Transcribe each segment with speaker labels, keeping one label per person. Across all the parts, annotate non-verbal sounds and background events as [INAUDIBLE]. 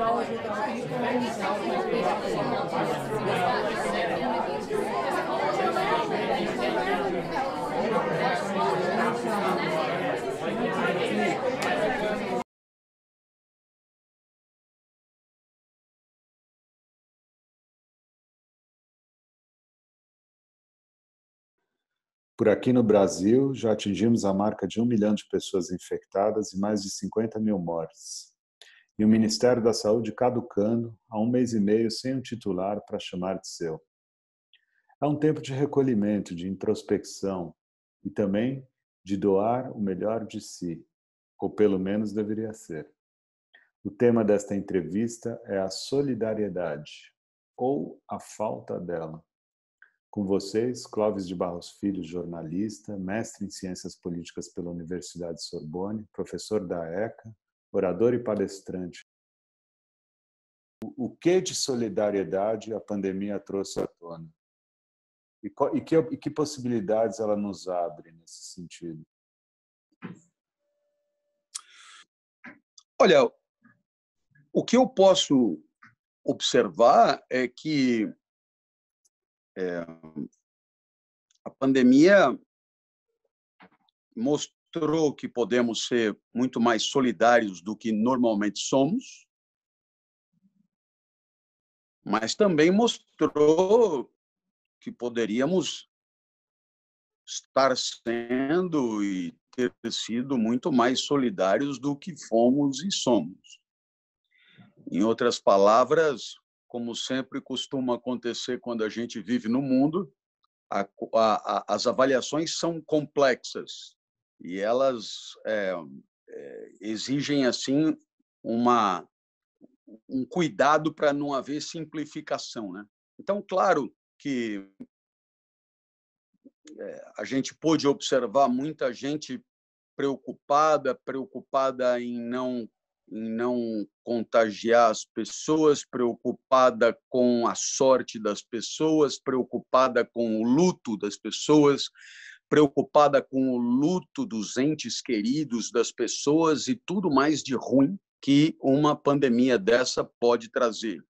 Speaker 1: Tá né? Por aqui no Brasil, já atingimos a marca de um milhão de pessoas infectadas e mais de 50 mil mortes e o Ministério da Saúde caducando há um mês e meio sem um titular para chamar de seu. É um tempo de recolhimento, de introspecção e também de doar o melhor de si, ou pelo menos deveria ser. O tema desta entrevista é a solidariedade, ou a falta dela. Com vocês, Clóvis de Barros Filho, jornalista, mestre em Ciências Políticas pela Universidade Sorbonne, professor da ECA, orador e palestrante. O que de solidariedade a pandemia trouxe à tona? E, que, e que possibilidades ela nos abre nesse sentido? Olha,
Speaker 2: o que eu posso observar é que é, a pandemia most, mostrou que podemos ser muito mais solidários do que normalmente somos, mas também mostrou que poderíamos estar sendo e ter sido muito mais solidários do que fomos e somos. Em outras palavras, como sempre costuma acontecer quando a gente vive no mundo, a, a, a, as avaliações são complexas e elas é, é, exigem assim uma um cuidado para não haver simplificação, né? Então, claro que eh, a gente pôde observar muita gente preocupada, preocupada em não em não contagiar as pessoas, preocupada com a sorte das pessoas, preocupada com o luto das pessoas, preocupada com o luto dos entes queridos, das pessoas e tudo mais de ruim que uma pandemia dessa pode trazer.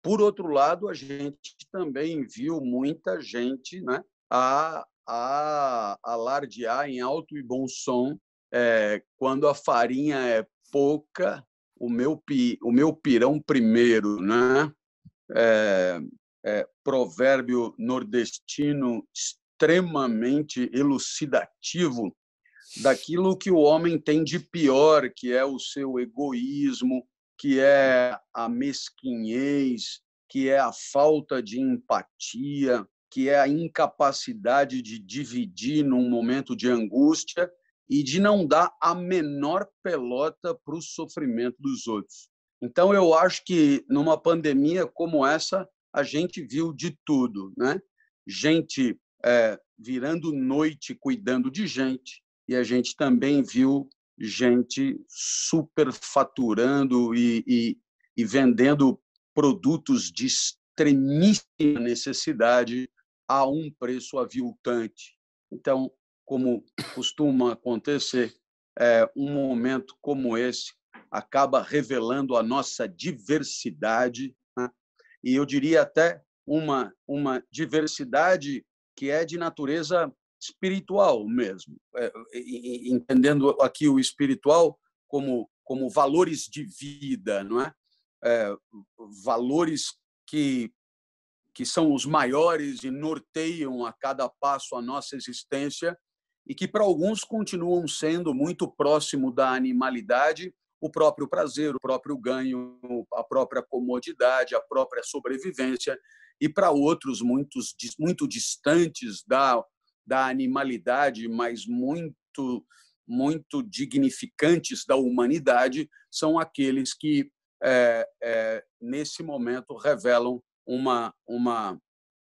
Speaker 2: Por outro lado, a gente também viu muita gente né, a, a alardear em alto e bom som é, quando a farinha é pouca, o meu, pi, o meu pirão primeiro, né? É, é, provérbio nordestino extremamente elucidativo daquilo que o homem tem de pior, que é o seu egoísmo, que é a mesquinhez, que é a falta de empatia, que é a incapacidade de dividir num momento de angústia e de não dar a menor pelota para o sofrimento dos outros. Então, eu acho que numa pandemia como essa, a gente viu de tudo, né? Gente é, virando noite cuidando de gente, e a gente também viu gente superfaturando e, e, e vendendo produtos de extremíssima necessidade a um preço aviltante. Então, como costuma acontecer, é, um momento como esse acaba revelando a nossa diversidade, né? e eu diria até uma, uma diversidade que é de natureza espiritual mesmo, é, entendendo aqui o espiritual como como valores de vida, não é? é? valores que que são os maiores e norteiam a cada passo a nossa existência e que para alguns continuam sendo muito próximo da animalidade, o próprio prazer, o próprio ganho, a própria comodidade, a própria sobrevivência e para outros muitos, muito distantes da, da animalidade, mas muito, muito dignificantes da humanidade, são aqueles que, é, é, nesse momento, revelam uma, uma,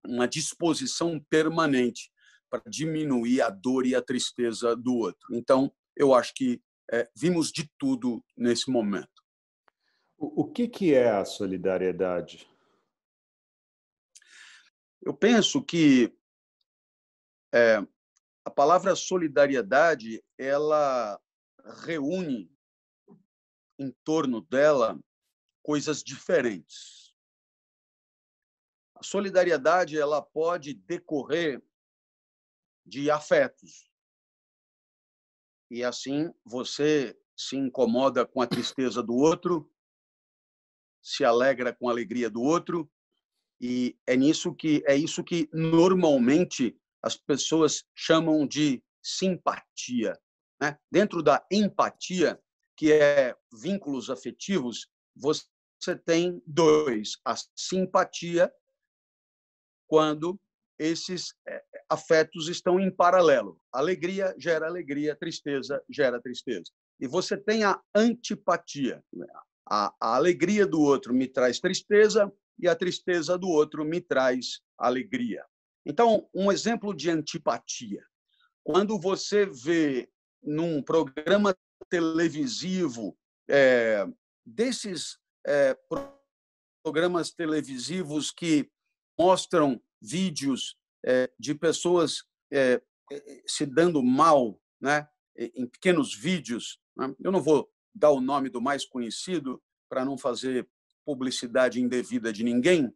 Speaker 2: uma disposição permanente para diminuir a dor e a tristeza do outro. Então, eu acho que é, vimos de tudo nesse momento. O,
Speaker 1: o que, que é a solidariedade? Eu penso que é, a palavra solidariedade
Speaker 2: ela reúne em torno dela coisas diferentes. A solidariedade ela pode decorrer de afetos. E assim você se incomoda com a tristeza do outro, se alegra com a alegria do outro, e é nisso que é isso que normalmente as pessoas chamam de simpatia, né? Dentro da empatia, que é vínculos afetivos, você tem dois, a simpatia quando esses eh, afetos estão em paralelo. Alegria gera alegria, tristeza gera tristeza. E você tem a antipatia. Né? a alegria do outro me traz tristeza, e a tristeza do outro me traz alegria. Então, um exemplo de antipatia. Quando você vê num programa televisivo é, desses é, programas televisivos que mostram vídeos é, de pessoas é, se dando mal, né, em pequenos vídeos. Né? Eu não vou dar o nome do mais conhecido para não fazer publicidade indevida de ninguém,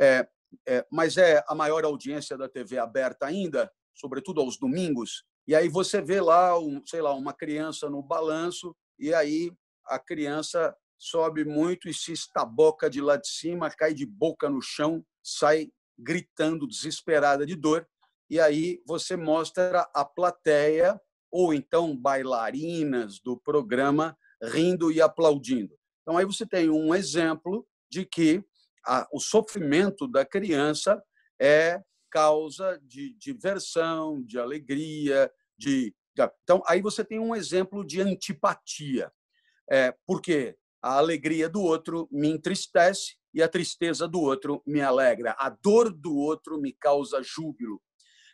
Speaker 2: é, é, mas é a maior audiência da TV aberta ainda, sobretudo aos domingos. E aí você vê lá, um, sei lá, uma criança no balanço e aí a criança sobe muito e se estaboca de lá de cima, cai de boca no chão, sai gritando desesperada de dor. E aí você mostra a plateia ou então bailarinas do programa rindo e aplaudindo. Então, aí você tem um exemplo de que a, o sofrimento da criança é causa de diversão, de alegria, de. Então, aí você tem um exemplo de antipatia. É, porque a alegria do outro me entristece e a tristeza do outro me alegra. A dor do outro me causa júbilo.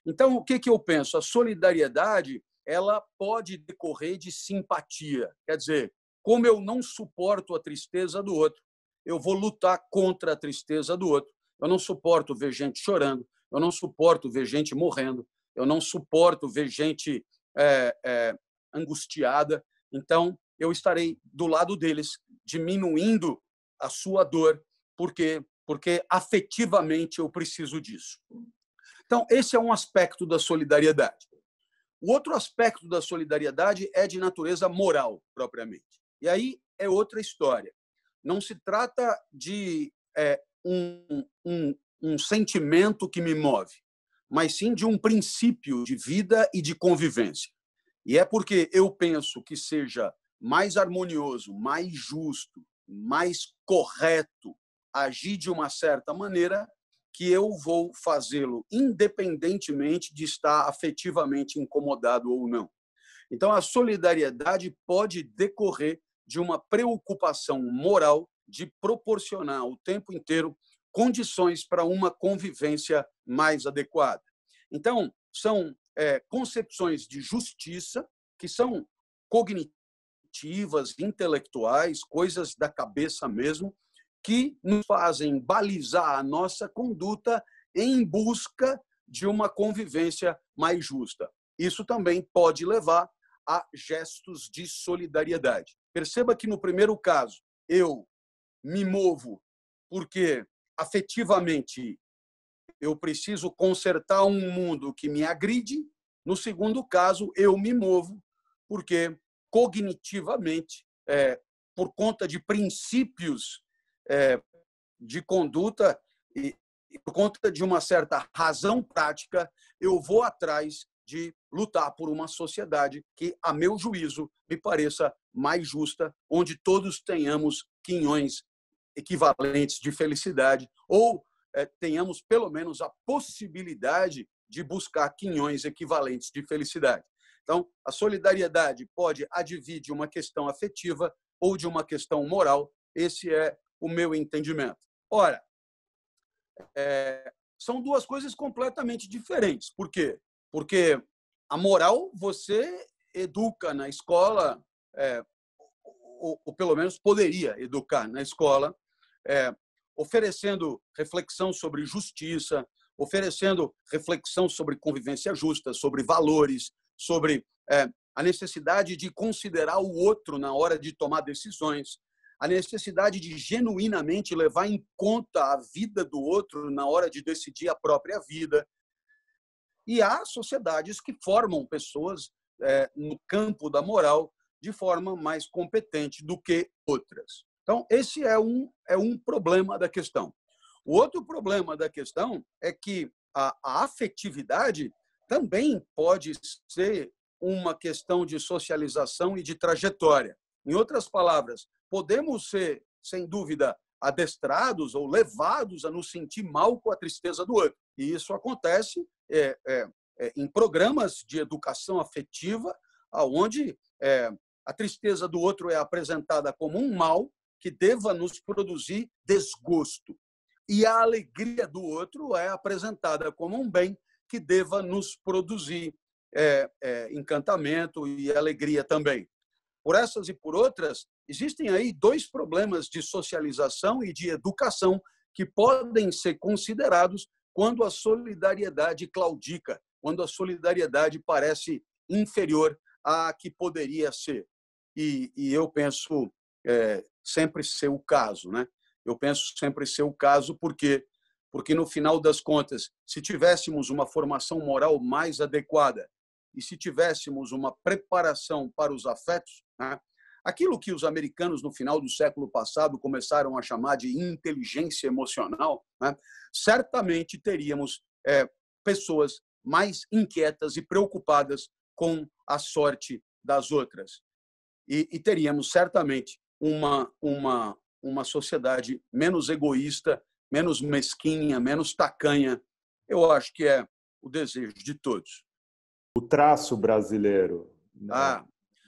Speaker 2: Então, o que, que eu penso? A solidariedade ela pode decorrer de simpatia. Quer dizer, como eu não suporto a tristeza do outro, eu vou lutar contra a tristeza do outro. Eu não suporto ver gente chorando, eu não suporto ver gente morrendo, eu não suporto ver gente é, é, angustiada. Então, eu estarei do lado deles, diminuindo a sua dor, porque porque afetivamente eu preciso disso. Então, esse é um aspecto da solidariedade. O outro aspecto da solidariedade é de natureza moral, propriamente. E aí é outra história. Não se trata de é, um, um, um sentimento que me move, mas sim de um princípio de vida e de convivência. E é porque eu penso que seja mais harmonioso, mais justo, mais correto agir de uma certa maneira que eu vou fazê-lo independentemente de estar afetivamente incomodado ou não. Então a solidariedade pode decorrer de uma preocupação moral de proporcionar o tempo inteiro condições para uma convivência mais adequada. Então, são é, concepções de justiça que são cognitivas, intelectuais, coisas da cabeça mesmo, que nos fazem balizar a nossa conduta em busca de uma convivência mais justa. Isso também pode levar a gestos de solidariedade. Perceba que no primeiro caso, eu me movo porque afetivamente eu preciso consertar um mundo que me agride. No segundo caso, eu me movo porque cognitivamente, é, por conta de princípios é, de conduta e, e por conta de uma certa razão prática, eu vou atrás de lutar por uma sociedade que, a meu juízo, me pareça mais justa, onde todos tenhamos quinhões equivalentes de felicidade, ou é, tenhamos pelo menos a possibilidade de buscar quinhões equivalentes de felicidade. Então, a solidariedade pode advir de uma questão afetiva ou de uma questão moral, esse é o meu entendimento. Ora, é, são duas coisas completamente diferentes, porque porque a moral você educa na escola, é, ou, ou, pelo menos poderia educar na escola, é, oferecendo reflexão sobre justiça, oferecendo reflexão sobre convivência justa, sobre valores, sobre é, a necessidade de considerar o outro na hora de tomar decisões, a necessidade de genuinamente levar em conta a vida do outro na hora de decidir a própria vida, e há sociedades que formam pessoas é, no campo da moral de forma mais competente do que outras. Então, esse é um, é um problema da questão. O outro problema da questão é que a, a afetividade também pode ser uma questão de socialização e de trajetória. Em outras palavras, podemos ser, sem dúvida, adestrados ou levados a nos sentir mal com a tristeza do outro. E isso acontece é, é, é, em programas de educação afetiva, aonde é, a tristeza do outro é apresentada como um mal que deva nos produzir desgosto e a alegria do outro é apresentada como um bem que deva nos produzir é, é, encantamento e alegria também. Por essas e por outras, existem aí dois problemas de socialização e de educação que podem ser considerados quando a solidariedade claudica, quando a solidariedade parece inferior à que poderia ser. E, e eu penso é, sempre ser o caso, né? Eu penso sempre ser o caso porque porque no final das contas, se tivéssemos uma formação moral mais adequada e se tivéssemos uma preparação para os afetos, né? Aquilo que os americanos, no final do século passado, começaram a chamar de inteligência emocional, né? certamente teríamos é, pessoas mais inquietas e preocupadas com a sorte das outras. E, e teríamos certamente uma, uma, uma sociedade menos egoísta, menos mesquinha, menos tacanha. Eu acho que é o desejo de todos.
Speaker 1: O traço brasileiro. Né, ah,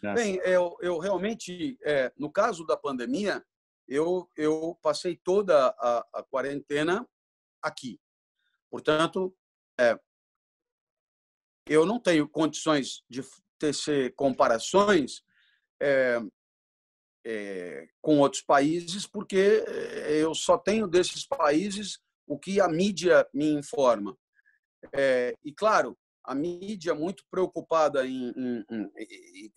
Speaker 1: Nessa. Bem,
Speaker 2: eu, eu realmente, é, no caso da pandemia, eu, eu passei toda a, a quarentena aqui. Portanto, é, eu não tenho condições de tecer comparações é, é, com outros países, porque é, eu só tenho desses países o que a mídia me informa. É, e, claro, a mídia muito preocupada em, em, em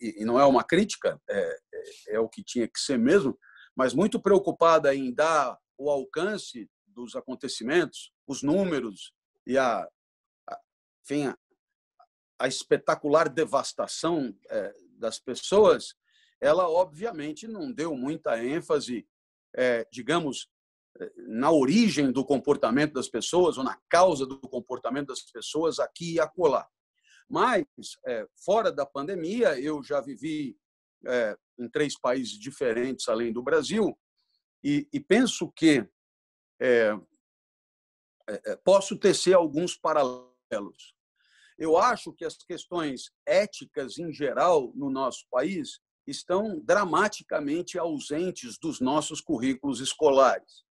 Speaker 2: e, não é uma crítica, é, é, é o que tinha que ser mesmo, mas muito preocupada em dar o alcance dos acontecimentos, os números e a, a enfim, a, a, espetacular devastação é, das pessoas, ela obviamente não deu muita ênfase, é, digamos, na origem do comportamento das pessoas ou na causa do comportamento das pessoas aqui e acolá. Mas, é, fora da pandemia, eu já vivi é, em três países diferentes além do Brasil e, e penso que é, é, é posso tecer alguns paralelos. Eu acho que as questões éticas em geral no nosso país estão dramaticamente ausentes dos nossos currículos escolares.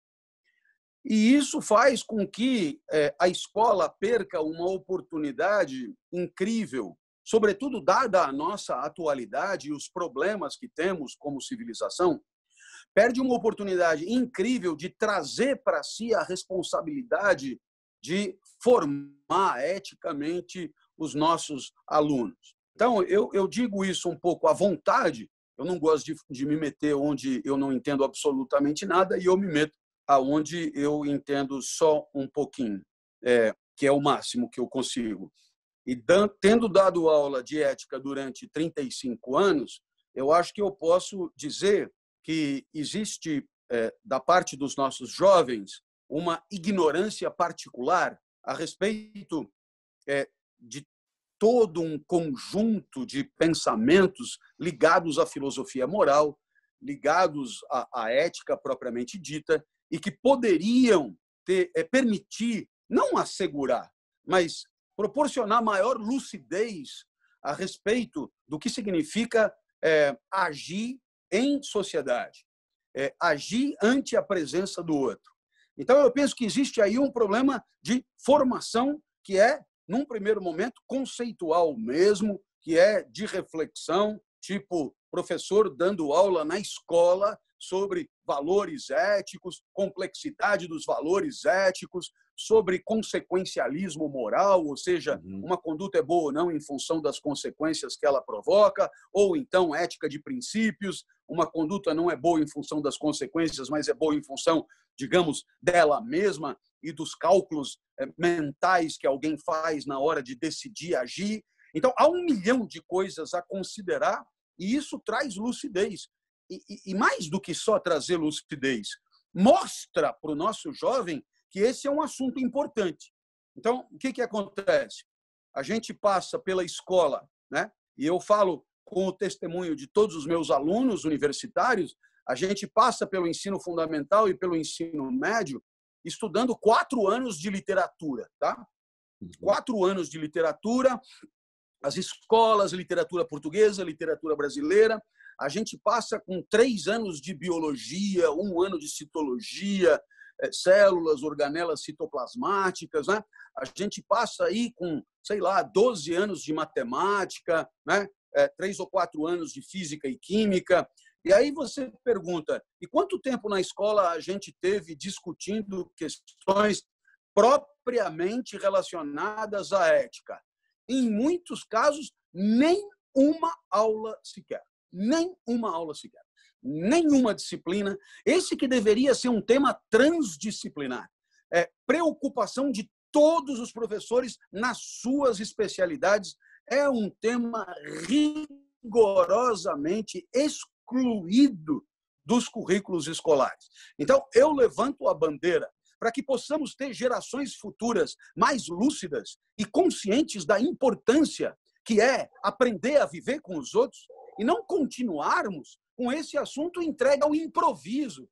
Speaker 2: E isso faz com que eh, a escola perca uma oportunidade incrível, sobretudo dada a nossa atualidade e os problemas que temos como civilização, perde uma oportunidade incrível de trazer para si a responsabilidade de formar eticamente os nossos alunos. Então, eu, eu digo isso um pouco à vontade, eu não gosto de, de me meter onde eu não entendo absolutamente nada e eu me meto aonde eu entendo só um pouquinho, é, que é o máximo que eu consigo. E dan, tendo dado aula de ética durante 35 anos, eu acho que eu posso dizer que existe, é, da parte dos nossos jovens, uma ignorância particular a respeito é, de todo um conjunto de pensamentos ligados à filosofia moral, ligados à, à ética propriamente dita, e que poderiam ter, é, permitir, não assegurar, mas proporcionar maior lucidez a respeito do que significa é, agir em sociedade, é, agir ante a presença do outro. Então, eu penso que existe aí um problema de formação que é, num primeiro momento, conceitual mesmo, que é de reflexão, tipo professor dando aula na escola sobre valores éticos, complexidade dos valores éticos, sobre consequencialismo moral, ou seja, uhum. uma conduta é boa ou não em função das consequências que ela provoca, ou então ética de princípios, uma conduta não é boa em função das consequências, mas é boa em função, digamos, dela mesma e dos cálculos eh, mentais que alguém faz na hora de decidir agir. Então, há um milhão de coisas a considerar e isso traz lucidez e, e mais do que só trazer lucidez, mostra para o nosso jovem que esse é um assunto importante. Então, o que, que acontece? A gente passa pela escola, né? e eu falo com o testemunho de todos os meus alunos universitários, a gente passa pelo ensino fundamental e pelo ensino médio estudando quatro anos de literatura, tá? Uhum. Quatro anos de literatura, as escolas, literatura portuguesa, literatura brasileira, a gente passa com três anos de biologia, um ano de citologia, eh, células, organelas citoplasmáticas, né? a gente passa aí com, sei lá, 12 anos de matemática, né? É, três ou quatro anos de física e química. E aí você pergunta, e quanto tempo na escola a gente teve discutindo questões propriamente relacionadas à ética? Em muitos casos, nem uma aula sequer nem uma aula sequer, nenhuma disciplina. Esse que deveria ser um tema transdisciplinar, é, preocupação de todos os professores nas suas especialidades, é um tema rigorosamente excluído dos currículos escolares. Então, eu levanto a bandeira para que possamos ter gerações futuras mais lúcidas e conscientes da importância que é aprender a viver com os outros, e não continuarmos com esse assunto entregue ao improviso.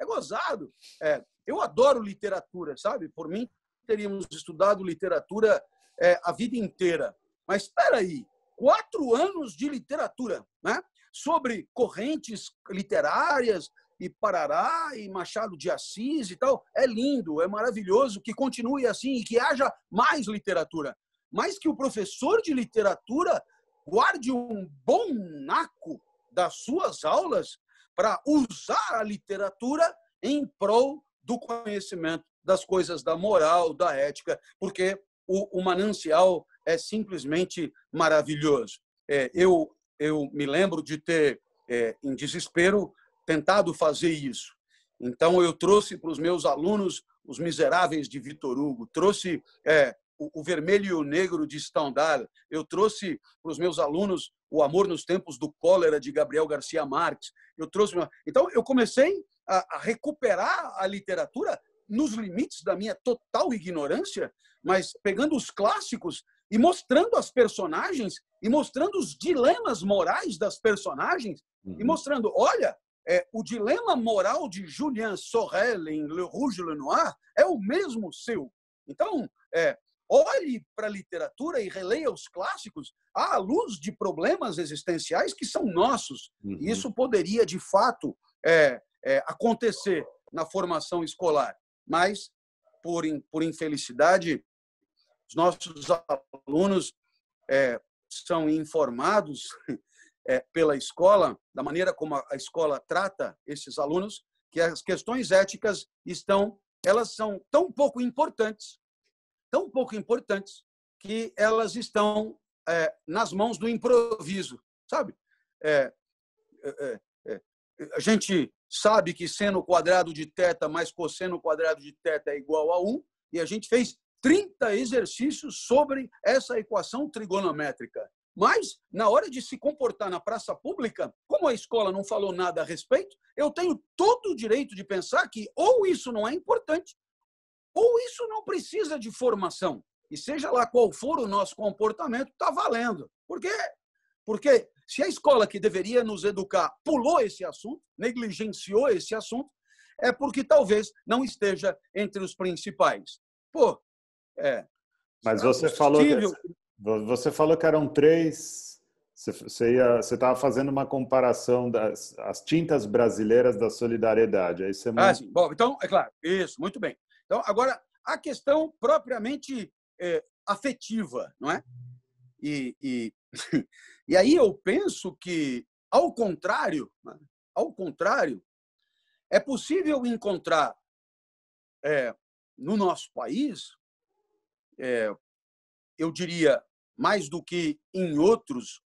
Speaker 2: É gozado. É, eu adoro literatura, sabe? Por mim, teríamos estudado literatura é, a vida inteira. Mas espera aí, quatro anos de literatura, né? Sobre correntes literárias e Parará e Machado de Assis e tal. É lindo, é maravilhoso que continue assim e que haja mais literatura. Mas que o professor de literatura guarde um bom naco das suas aulas para usar a literatura em prol do conhecimento das coisas da moral, da ética, porque o, o manancial é simplesmente maravilhoso. É, eu, eu me lembro de ter, é, em desespero, tentado fazer isso. Então, eu trouxe para os meus alunos Os Miseráveis de Vitor Hugo, trouxe é, o, vermelho e o negro de Stendhal. Eu trouxe para os meus alunos o amor nos tempos do cólera de Gabriel Garcia Marques. Eu trouxe uma... então eu comecei a, a recuperar a literatura nos limites da minha total ignorância, mas pegando os clássicos e mostrando as personagens e mostrando os dilemas morais das personagens uhum. e mostrando, olha, é, o dilema moral de Julien Sorel em Le Rouge Le Noir é o mesmo seu. Então, é, olhe para a literatura e releia os clássicos à luz de problemas existenciais que são nossos. Uhum. Isso poderia, de fato, é, é, acontecer na formação escolar, mas, por, por infelicidade, os nossos alunos é, são informados é, pela escola, da maneira como a escola trata esses alunos, que as questões éticas estão, elas são tão pouco importantes tão pouco importantes que elas estão é, nas mãos do improviso, sabe? É, é, é, é. a gente sabe que seno quadrado de teta mais cosseno quadrado de teta é igual a 1, e a gente fez 30 exercícios sobre essa equação trigonométrica. Mas, na hora de se comportar na praça pública, como a escola não falou nada a respeito, eu tenho todo o direito de pensar que ou isso não é importante, ou isso não precisa de formação. E seja lá qual for o nosso comportamento, está valendo. Por quê? Porque se a escola que deveria nos educar pulou esse assunto, negligenciou esse assunto, é porque talvez não esteja entre os principais. Pô, é. Mas você falou,
Speaker 1: você falou que eram três. Você estava fazendo uma comparação das as tintas brasileiras da solidariedade. Aí você ah, sim.
Speaker 2: Bom, então, é claro, isso, muito bem. Então, agora, a questão propriamente é, afetiva, não é? E, e, [LAUGHS] e aí eu penso que, ao contrário, né, ao contrário, é possível encontrar é, no nosso país, é, eu diria, mais do que em outros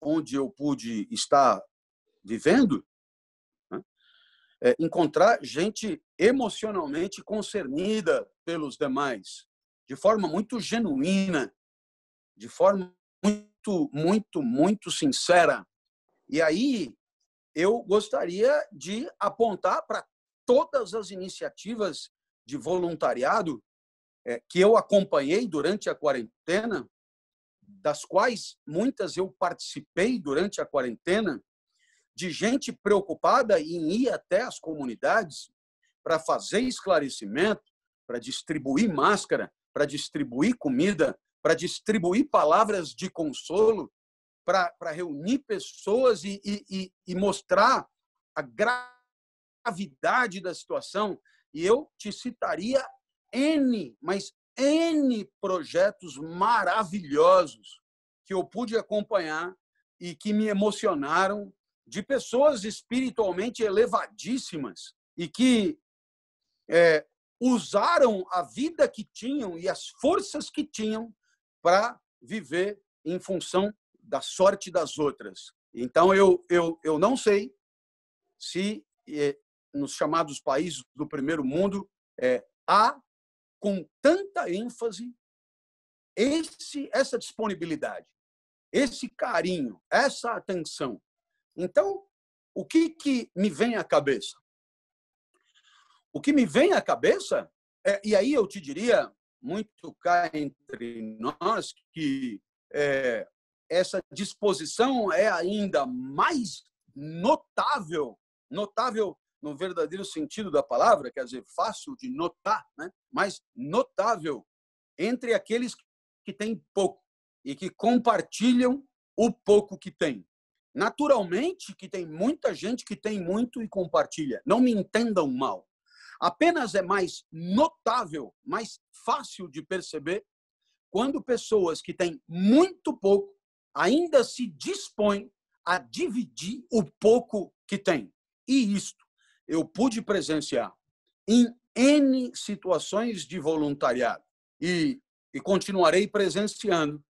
Speaker 2: onde eu pude estar vivendo, né? é, encontrar gente emocionalmente concernida pelos demais, de forma muito genuína, de forma muito, muito, muito sincera. E aí eu gostaria de apontar para todas as iniciativas de voluntariado eh, que eu acompanhei durante a quarentena, das quais muitas eu participei durante a quarentena, de gente preocupada em ir até as comunidades, para fazer esclarecimento, para distribuir máscara, para distribuir comida, para distribuir palavras de consolo, para reunir pessoas e, e, e mostrar a gravidade da situação. E eu te citaria N, mas N projetos maravilhosos que eu pude acompanhar e que me emocionaram, de pessoas espiritualmente elevadíssimas e que é, usaram a vida que tinham e as forças que tinham para viver em função da sorte das outras. Então, eu, eu, eu não sei se é, nos chamados países do primeiro mundo é, há, com tanta ênfase, esse, essa disponibilidade, esse carinho, essa atenção. Então, o que, que me vem à cabeça? O que me vem à cabeça, é, e aí eu te diria, muito cá entre nós, que é, essa disposição é ainda mais notável, notável no verdadeiro sentido da palavra, quer dizer, fácil de notar, né? mas notável entre aqueles que têm pouco e que compartilham o pouco que têm. Naturalmente que tem muita gente que tem muito e compartilha. Não me entendam mal. Apenas é mais notável, mais fácil de perceber quando pessoas que têm muito pouco ainda se dispõem a dividir o pouco que têm. E isto eu pude presenciar em N situações de voluntariado e, e continuarei presenciando,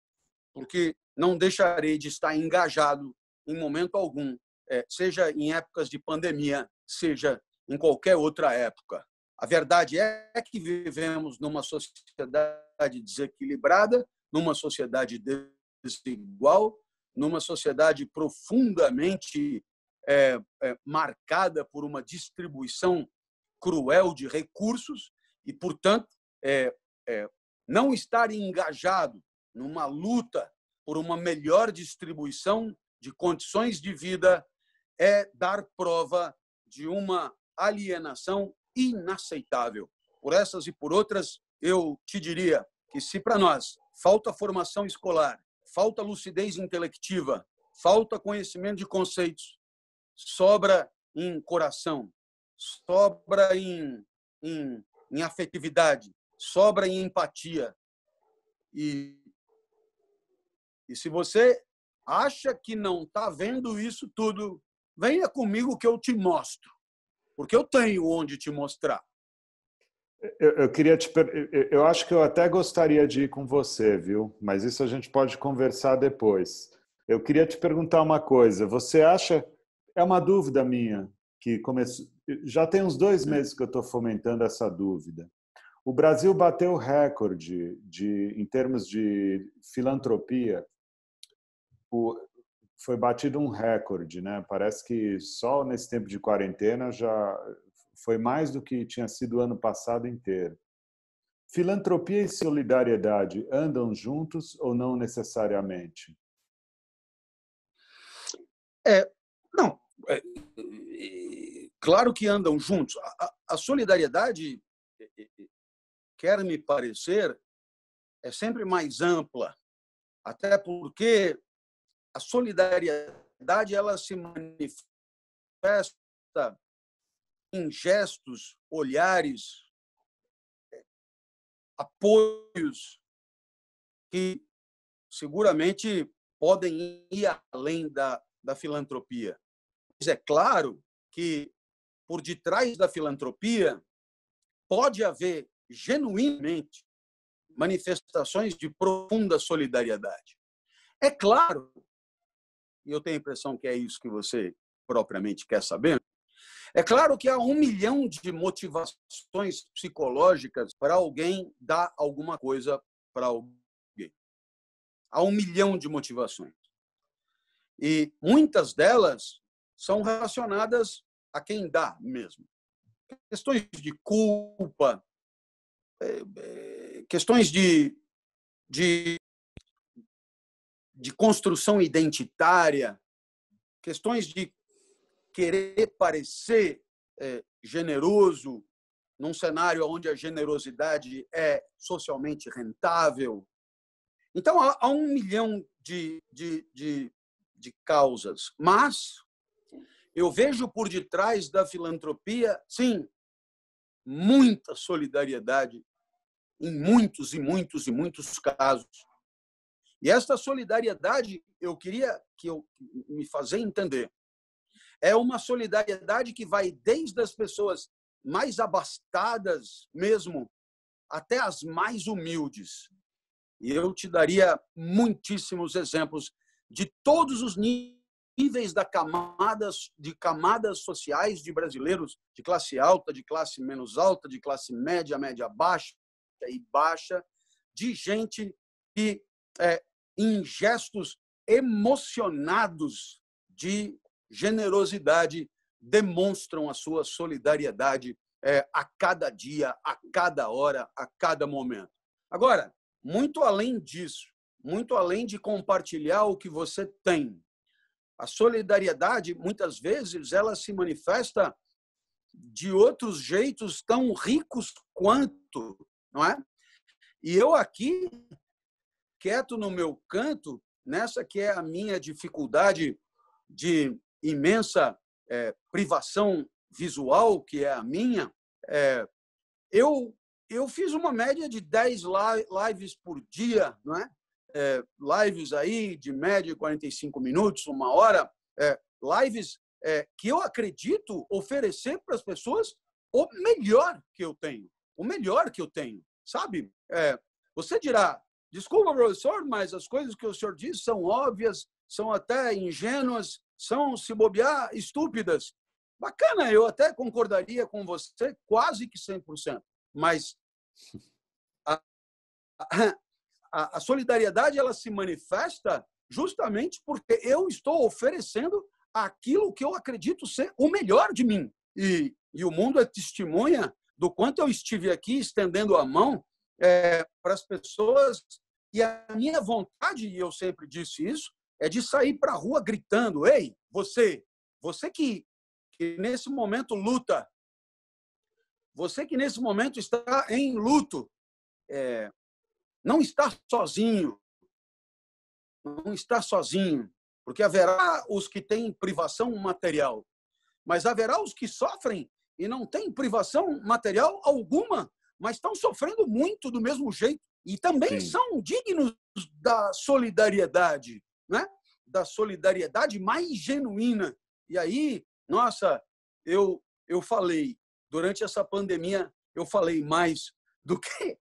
Speaker 2: porque não deixarei de estar engajado em momento algum, eh, seja em épocas de pandemia, seja em qualquer outra época. A verdade é que vivemos numa sociedade desequilibrada, numa sociedade desigual, numa sociedade profundamente é, é, marcada por uma distribuição cruel de recursos e, portanto, é, é não estar engajado numa luta por uma melhor distribuição de condições de vida é dar prova de uma alienação inaceitável. Por essas e por outras, eu te diria que se para nós falta formação escolar, falta lucidez intelectiva, falta conhecimento de conceitos, sobra em coração, sobra em, em, em afetividade, sobra em empatia. E, e se você acha que não está vendo isso tudo, venha comigo que eu te mostro porque eu tenho onde te mostrar.
Speaker 1: Eu, eu, queria te. Eu acho que eu até gostaria de ir com você, viu? Mas isso a gente pode conversar depois. Eu queria te perguntar uma coisa. Você acha. É uma dúvida minha, que começou. Já tem uns dois meses que eu estou fomentando essa dúvida. O Brasil bateu recorde de, em termos de filantropia. O, foi batido um recorde, né? Parece que só nesse tempo de quarentena já foi mais do que tinha sido o ano passado inteiro. Filantropia e solidariedade andam juntos ou não necessariamente? É, não. É, claro que andam juntos. A, a
Speaker 2: solidariedade, quer me parecer, é sempre mais ampla. Até porque a solidariedade ela se manifesta em gestos, olhares, apoios que seguramente podem ir além da, da filantropia. Mas é claro que por detrás da filantropia pode haver genuinamente manifestações de profunda solidariedade. É claro e eu tenho a impressão que é isso que você propriamente quer saber, né? é claro que há um milhão de motivações psicológicas para alguém dar alguma coisa para alguém. Há um milhão de motivações. E muitas delas são relacionadas a quem dá mesmo. Questões de culpa, eh, eh, questões de, de de construção identitária, questões de querer parecer é, generoso num cenário onde a generosidade é socialmente rentável. Então, há, há um milhão de, de, de, de causas, mas eu vejo por detrás da filantropia, sim, muita solidariedade em muitos e muitos e muitos casos. E esta solidariedade, eu queria que eu me fazer entender, é uma solidariedade que vai desde as pessoas mais abastadas mesmo até as mais humildes. E eu te daria muitíssimos exemplos de todos os níveis da camadas de camadas sociais de brasileiros, de classe alta, de classe menos alta, de classe média, média baixa e baixa, de gente que é, em gestos emocionados de generosidade, demonstram a sua solidariedade é, a cada dia, a cada hora, a cada momento. Agora, muito além disso, muito além de compartilhar o que você tem, a solidariedade, muitas vezes, ela se manifesta de outros jeitos tão ricos quanto, não é? E eu aqui quieto no meu canto, nessa que é a minha dificuldade de imensa é, privação visual, que é a minha, é, eu, eu fiz uma média de 10 lives por dia, não é? é lives aí de média 45 minutos, uma hora, é, lives é, que eu acredito oferecer para as pessoas o melhor que eu tenho, o melhor que eu tenho, sabe? É, você dirá, Desculpa, professor, mas as coisas que o senhor diz são óbvias, são até ingênuas, são, se bobear, estúpidas. Bacana, eu até concordaria com você quase que 100%, mas a, a, a solidariedade ela se manifesta justamente porque eu estou oferecendo aquilo que eu acredito ser o melhor de mim. E, e o mundo é testemunha do quanto eu estive aqui estendendo a mão é, para as pessoas. E a minha vontade, e eu sempre disse isso, é de sair para a rua gritando: Ei, você, você que, que nesse momento luta, você que nesse momento está em luto, é, não está sozinho, não está sozinho, porque haverá os que têm privação material, mas haverá os que sofrem e não têm privação material alguma mas estão sofrendo muito do mesmo jeito e também Sim. são dignos da solidariedade, né? da solidariedade mais genuína. E aí, nossa, eu, eu falei, durante essa pandemia, eu falei mais do que,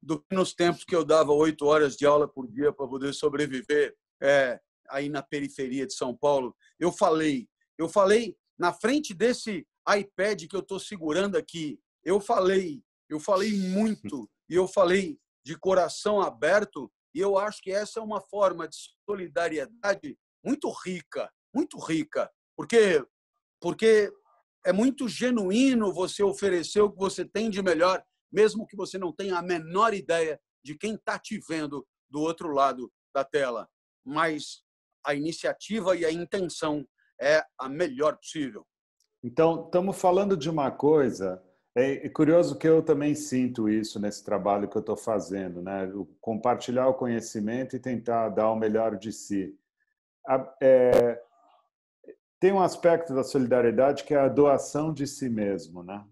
Speaker 2: do que nos tempos que eu dava oito horas de aula por dia para poder sobreviver é, aí na periferia de São Paulo. Eu falei, eu falei na frente desse iPad que eu estou segurando aqui, eu falei eu falei muito e eu falei de coração aberto, e eu acho que essa é uma forma de solidariedade muito rica, muito rica, porque porque é muito genuíno você oferecer o que você tem de melhor, mesmo que você não tenha a menor ideia de quem está te vendo do outro lado da tela. Mas a iniciativa e a intenção é a melhor possível.
Speaker 1: Então, estamos falando de uma coisa é, é curioso que eu também sinto isso nesse trabalho que eu estou fazendo, né? compartilhar o conhecimento e tentar dar o melhor de si. É, tem um aspecto da solidariedade que é a doação de si mesmo, né?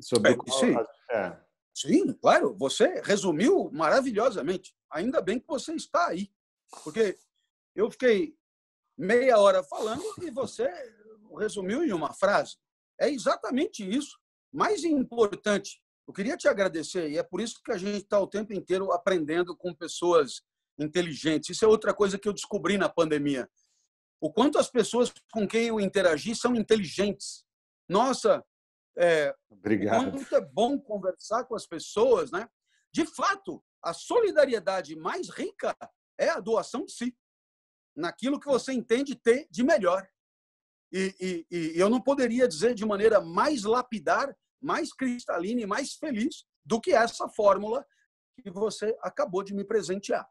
Speaker 1: Sobre é, qual... sim. É. sim, claro. Você
Speaker 2: resumiu maravilhosamente. Ainda bem que você está aí, porque eu fiquei meia hora falando e você resumiu em uma frase. É exatamente isso. Mais importante, eu queria te agradecer, e é por isso que a gente está o tempo inteiro aprendendo com pessoas inteligentes. Isso é outra coisa que eu descobri na pandemia. O quanto as pessoas com quem eu interagi são inteligentes. Nossa, é, Obrigado. Muito é bom conversar com as pessoas, né? De fato, a solidariedade mais rica é a doação de si, naquilo que você entende ter de melhor. E, e, e eu não poderia dizer de maneira mais lapidar, mais cristalina e mais feliz do que essa fórmula que você acabou de me presentear.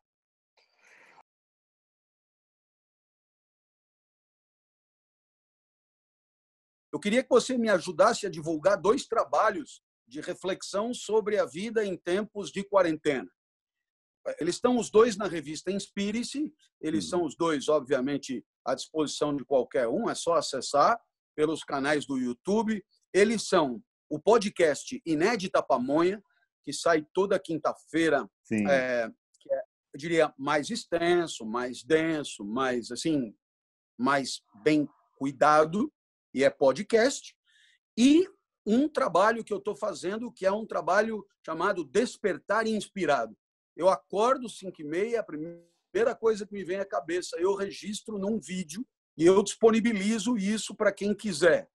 Speaker 2: Eu queria que você me ajudasse a divulgar dois trabalhos de reflexão sobre a vida em tempos de quarentena. Eles estão os dois na revista Inspire-se, eles hum. são os dois, obviamente, à disposição de qualquer um, é só acessar pelos canais do YouTube. Eles são o podcast Inédita Pamonha, que sai toda quinta-feira, é, que é, eu diria, mais extenso, mais denso, mais, assim, mais bem cuidado, e é podcast. E um trabalho que eu estou fazendo, que é um trabalho chamado Despertar Inspirado. Eu acordo 5 e meia, a primeira primeira coisa que me vem à cabeça, eu registro num vídeo e eu disponibilizo isso para quem quiser.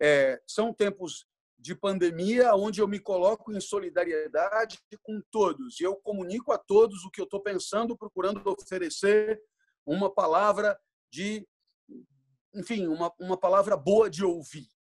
Speaker 2: É, são tempos de pandemia onde eu me coloco em solidariedade com todos e eu comunico a todos o que eu estou pensando, procurando oferecer uma palavra de, enfim, uma, uma palavra boa de ouvir.